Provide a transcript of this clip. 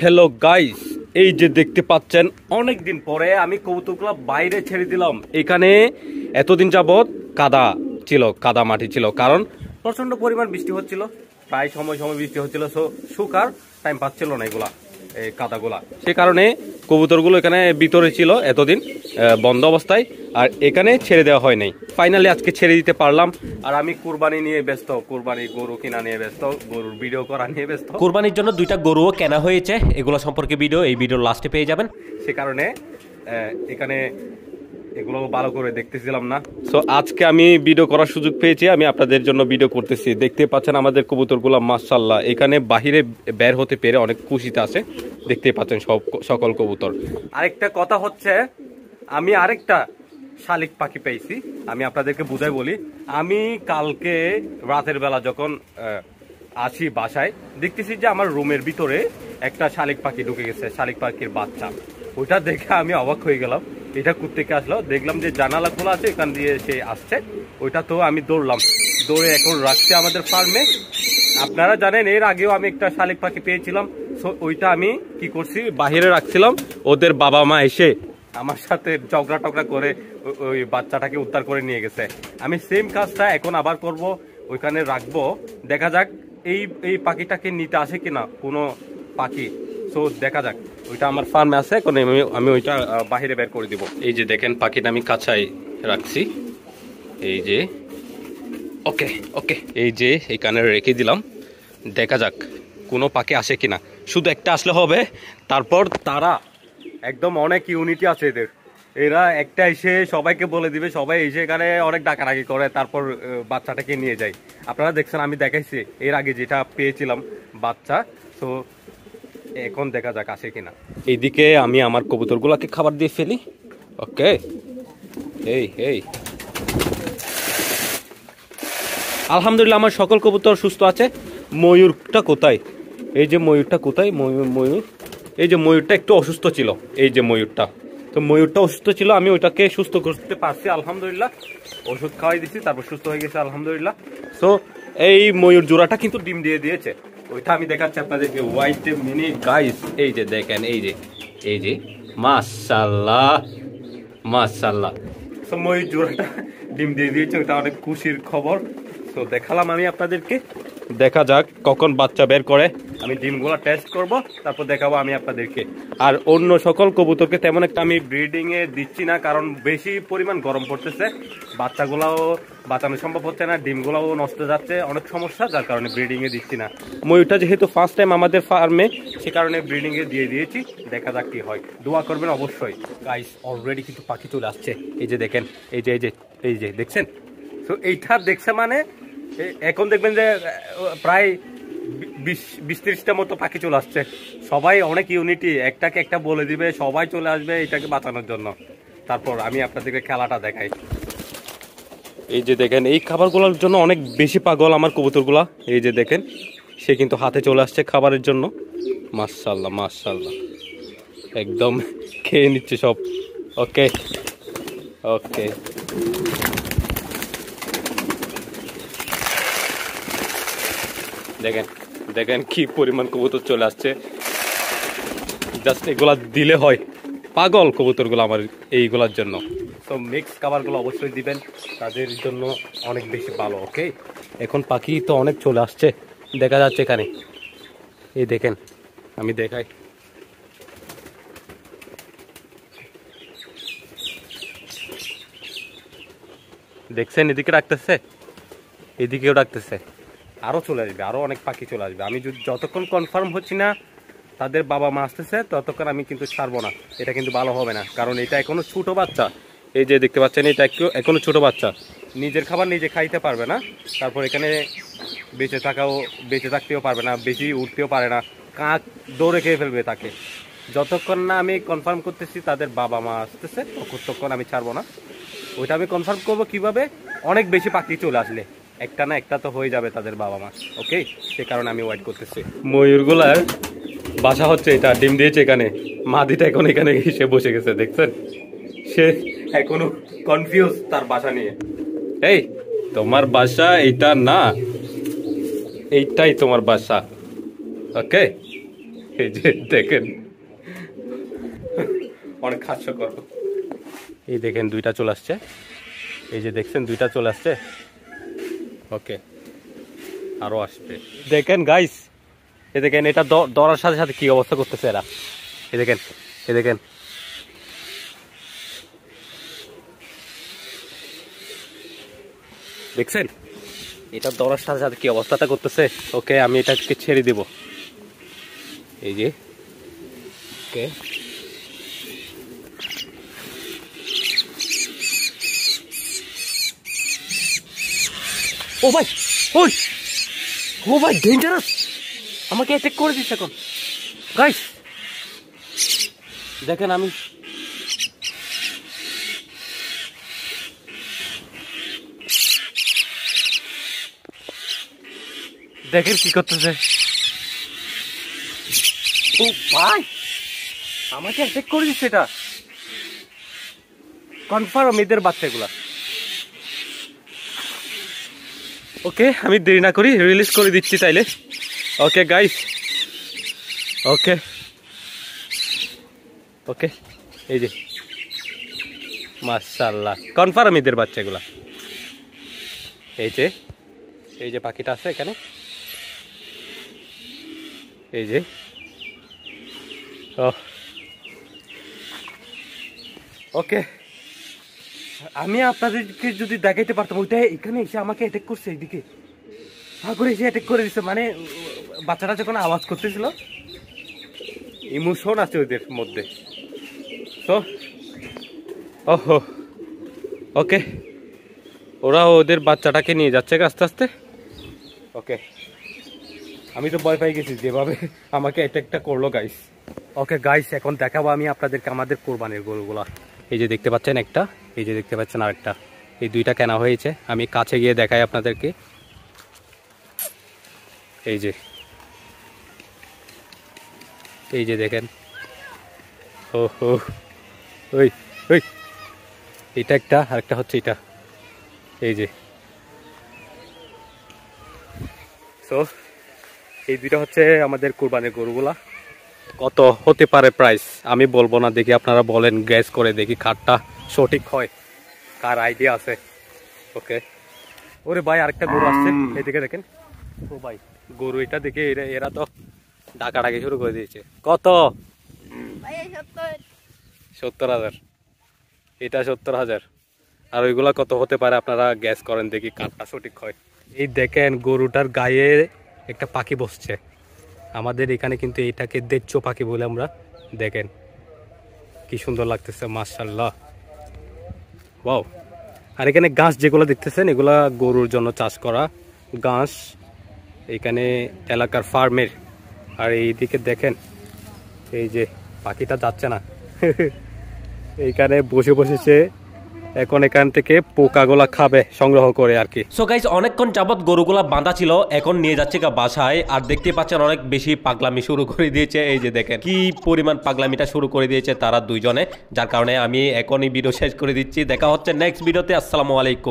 hello guys এই যে দেখতে পাচ্ছেন অনেক দিন পরে আমি কৌতুকলা বাইরে ছেড়ে দিলাম এখানে এতদিন যাবৎ কাদা ছিল কাদা মাটি ছিল কারণ প্রচণ্ড পরিমাণ বৃষ্টি হচ্ছিল প্রায় সময় সময় বৃষ্টি হচ্ছিল সো শুকার টাইম পাচ্ছিল না এগুলা এই কাদাগুলা সে কারণে কবুতরগুলো এখানে ভিতরে ছিল এতদিন বন্ধ অবস্থায় আর এখানে ছেড়ে দেওয়া হয় নাই ফাইনালি আজকে ছেড়ে দিতে পারলাম আর আমি কুরবানি নিয়ে ব্যস্ত কুরবানি গরু কিনা নিয়ে ব্যস্ত গরুর ভিডিও করা নিয়ে ব্যস্ত কুরবানির জন্য দুইটা গরুও কেনা হয়েছে এগুলো সম্পর্কে ভিডিও এই ভিডিও লাস্টে পেয়ে যাবেন সে কারণে এখানে এগুলো ভালো করে দেখতেছিলাম না সো আজকে আমি ভিডিও করার সুযোগ পেয়েছি আমি আপনাদের জন্য ভিডিও করতেছি দেখতে পাচ্ছেন আমাদের কবুতরগুলো মাসাল্লাহ এখানে বাহিরে বের হতে পেরে অনেক খুশিতে আছে দেখতে পাচ্ছেন সব সকল কবুতর আরেকটা কথা হচ্ছে আমি আরেকটা শালিক পাখি পেয়েছি আমি আপনাদেরকে বুঝাই বলি আমি কালকে রাতের বেলা যখন আসি বাসায় দেখতেছি যে আমার রুমের ভিতরে একটা শালিক পাখি ঢুকে গেছে শালিক পাখির বাচ্চা ওইটা দেখে আমি অবাক হয়ে গেলাম এটা কে আসলো দেখলাম যে জানালা খোলা আছে এখান দিয়ে সে আসছে ওইটা তো আমি দৌড়লাম দৌড়ে এখন রাখছে আমাদের ফার্মে আপনারা জানেন এর আগেও আমি একটা শালিক পাখি পেয়েছিলাম সো ওইটা আমি কি করছি বাহিরে রাখছিলাম ওদের বাবা মা এসে আমার সাথে ঝগড়া টগড়া করে ওই বাচ্চাটাকে উদ্ধার করে নিয়ে গেছে আমি সেম কাজটা এখন আবার করব ওইখানে রাখবো দেখা যাক এই এই পাখিটাকে নিতে আসে কিনা কোনো পাখি সো দেখা যাক ওইটা আমার ফার্মে আছে এখন আমি ওইটা বাহিরে বের করে দিব এই যে দেখেন পাখিটা আমি কাছাই রাখছি এই যে ওকে ওকে এই যে এখানে রেখে দিলাম দেখা যাক কোনো পাখি আসে কিনা শুধু একটা আসলে হবে তারপর তারা একদম অনেক ইউনিটি আছে এদের এরা একটা এসে সবাইকে বলে দিবে সবাই এসে এখানে অনেক ডাকাডাকি করে তারপর বাচ্চাটাকে নিয়ে যায় আপনারা দেখছেন আমি দেখাইছি এর আগে যেটা পেয়েছিলাম বাচ্চা তো এখন দেখা যাক আসে কিনা এইদিকে আমি আমার কবুতরগুলোকে খাবার দিয়ে ফেলি ওকে এই এই আলহামদুলিল্লাহ আমার সকল কবুতর সুস্থ আছে ময়ূরটা কোথায় এই যে ময়ূরটা কোথায় ময়ূর ময়ূর এই যে ময়ূরটা একটু অসুস্থ ছিল এই যে ময়ূরটা তো ময়ূরটা অসুস্থ ছিল আমি ওইটাকে সুস্থ করতে পারছি আলহামদুলিল্লাহ ওষুধ খাওয়াই দিচ্ছি তারপর সুস্থ হয়ে গেছে আলহামদুলিল্লাহ সো এই ময়ূর জোড়াটা কিন্তু ডিম দিয়ে দিয়েছে ওইটা আমি দেখাচ্ছি আপনাদেরকে হোয়াইট মিনি গাইস এই যে দেখেন এই যে এই যে মাসাল্লাহ মাসাল্লাহ সময় জোড়াটা ডিম দিয়ে দিয়েছে ওটা অনেক খুশির খবর তো দেখালাম আমি আপনাদেরকে দেখা যাক কখন বাচ্চা বের করে আমি ডিমগুলো টেস্ট করব তারপর দেখাবো আমি আপনাদেরকে আর অন্য সকল কবুতরকে তেমন একটা আমি ব্রিডিংয়ে দিচ্ছি না কারণ বেশি পরিমাণ গরম পড়তেছে বাচ্চাগুলাও বাঁচানো সম্ভব হচ্ছে না ডিমগুলোও নষ্ট যাচ্ছে অনেক সমস্যা যার কারণে ব্রিডিংয়ে দিচ্ছি না ময়ূরটা যেহেতু ফার্স্ট টাইম আমাদের ফার্মে সে কারণে ব্রিডিংয়ে দিয়ে দিয়েছি দেখা যাক কী হয় দোয়া করবেন অবশ্যই গাইস অলরেডি কিন্তু পাখি চলে আসছে এই যে দেখেন এই যে এই যে এই যে দেখছেন তো এইটা দেখছে মানে এখন দেখবেন যে প্রায় বিশ বিশ তিরিশটা মতো পাখি চলে আসছে সবাই অনেক ইউনিটি একটাকে একটা বলে দিবে সবাই চলে আসবে এটাকে বাঁচানোর জন্য তারপর আমি আপনাদেরকে খেলাটা দেখাই এই যে দেখেন এই খাবারগুলোর জন্য অনেক বেশি পাগল আমার কবুতরগুলা এই যে দেখেন সে কিন্তু হাতে চলে আসছে খাবারের জন্য মার্শাল্লাহ মার্শাল্লাহ একদম খেয়ে নিচ্ছে সব ওকে ওকে দেখেন দেখেন কি পরিমাণ কবুতর চলে আসছে জাস্ট এগুলা দিলে হয় পাগল কবুতরগুলো আমার এইগুলার জন্য তো মিক্স খাবারগুলো অবশ্যই দিবেন তাদের জন্য অনেক বেশি ভালো ওকে এখন পাখি তো অনেক চলে আসছে দেখা যাচ্ছে এখানে এই দেখেন আমি দেখাই দেখছেন এদিকে ডাকতেছে এদিকেও ডাকতেছে আরও চলে আসবে আরও অনেক পাখি চলে আসবে আমি যতক্ষণ কনফার্ম হচ্ছি না তাদের বাবা মা আসতেছে ততক্ষণ আমি কিন্তু ছাড়বো না এটা কিন্তু ভালো হবে না কারণ এটা এখনও ছোটো বাচ্চা এই যে দেখতে পাচ্ছেন এটা একটু এখনো ছোটো বাচ্চা নিজের খাবার নিজে খাইতে পারবে না তারপর এখানে বেঁচে থাকাও বেঁচে থাকতেও পারবে না বেশি উঠতেও পারে না কাক দৌড়ে খেয়ে ফেলবে তাকে যতক্ষণ না আমি কনফার্ম করতেছি তাদের বাবা মা আসতেছে ততক্ষণ আমি ছাড়বো না ওইটা আমি কনফার্ম করবো কিভাবে অনেক বেশি পাখি চলে আসলে একটা না একটা তো হয়ে যাবে তাদের বাবা মা ওকে সে কারণে আমি ওয়েট করতেছি ময়ূরগুলার বাসা হচ্ছে এটা ডিম দিয়েছে এখানে মাদিটা এখন এখানে এসে বসে গেছে দেখছেন সে এখনো কনফিউজ তার বাসা নিয়ে এই তোমার বাসা এইটা না এইটাই তোমার বাসা ওকে এই যে দেখেন অনেক কর এই দেখেন দুইটা চলে আসছে এই যে দেখছেন দুইটা চলে আসছে ওকে আরও আসবে দেখেন গাইস এ দেখেন এটা দরার সাথে সাথে কি অবস্থা করতেছে এরা এ দেখেন এ দেখেন দেখছেন এটা দরার সাথে সাথে কি অবস্থাটা করতেছে ওকে আমি এটাকে ছেড়ে দেব এই যে ওকে ও ভাই ওই ও ভাই ডেঞ্জারাস আমাকে এটেক করে দিচ্ছে এখন গাইস দেখেন আমি দেখেন কি করতেছে ও ভাই আমাকে অ্যাটাক করে দিচ্ছে এটা কনফার্ম এদের বাচ্চাগুলা ওকে আমি দেরি না করি রিলিজ করে দিচ্ছি তাইলে ওকে গাইস ওকে ওকে এই যে মাসাল্লাহ কনফার্ম এদের বাচ্চাগুলা এই যে এই যে পাখিটা আছে এখানে এই যে ওকে আমি আপনাদেরকে যদি দেখাইতে পারতাম ওইটা এখানে এসে আমাকে অ্যাটেক করছে এইদিকে ঠাকুর করে এসে অ্যাটেক করে দিচ্ছে মানে বাচ্চাটা যখন আওয়াজ করতেছিল ইমোশন আছে ওদের মধ্যে তো ওহো ওকে ওরা ওদের বাচ্চাটাকে নিয়ে যাচ্ছে আস্তে আস্তে ওকে আমি তো ভয় পাই গেছি যেভাবে আমাকে একটা করলো গাইস ওকে গাইস এখন দেখাবো আমি আপনাদেরকে আমাদের কোরবানির গরুগুলা এই যে দেখতে পাচ্ছেন একটা এই যে দেখতে পাচ্ছেন আরেকটা এই দুইটা কেনা হয়েছে আমি কাছে গিয়ে দেখাই আপনাদেরকে এই যে এই যে দেখেন ও হো ওই ওই এটা একটা আরেকটা হচ্ছে এটা এই যে সো এই দুইটা হচ্ছে আমাদের কোরবানির গরুগুলা কত হতে পারে প্রাইস আমি বলবো না দেখি আপনারা বলেন গ্যাস করে দেখি খাটটা সঠিক হয় কার আইডিয়া আছে ওকে ওরে ভাই আরেকটা গরু আসছে এদিকে দেখেন ও ভাই গরু এটা দেখে এরা তো ডাকা ডাকি শুরু করে দিয়েছে কত সত্তর হাজার এটা সত্তর হাজার আর ওইগুলা কত হতে পারে আপনারা গ্যাস করেন দেখি কাঠটা সঠিক হয় এই দেখেন গরুটার গায়ে একটা পাখি বসছে আমাদের এখানে কিন্তু এটাকে দেড়চ পাখি বলে আমরা দেখেন কি সুন্দর লাগতেছে মার্শাল্লাহ বাও আর এখানে গাছ যেগুলো দেখতেছেন এগুলা গরুর জন্য চাষ করা গাছ এখানে এলাকার ফার্মের আর এইদিকে দেখেন এই যে পাখিটা যাচ্ছে না এইখানে বসে বসেছে এখন এখান থেকে পোকাগুলা খাবে সংগ্রহ করে আর কি সো গাইস অনেকক্ষণ যাবৎ গরুগুলা বাঁধা ছিল এখন নিয়ে যাচ্ছে গা বাসায় আর দেখতে পাচ্ছেন অনেক বেশি পাগলামি শুরু করে দিয়েছে এই যে দেখেন কি পরিমাণ পাগলামিটা শুরু করে দিয়েছে তারা দুইজনে যার কারণে আমি এখনই ভিডিও শেষ করে দিচ্ছি দেখা হচ্ছে নেক্সট ভিডিওতে আসসালামু আলাইকুম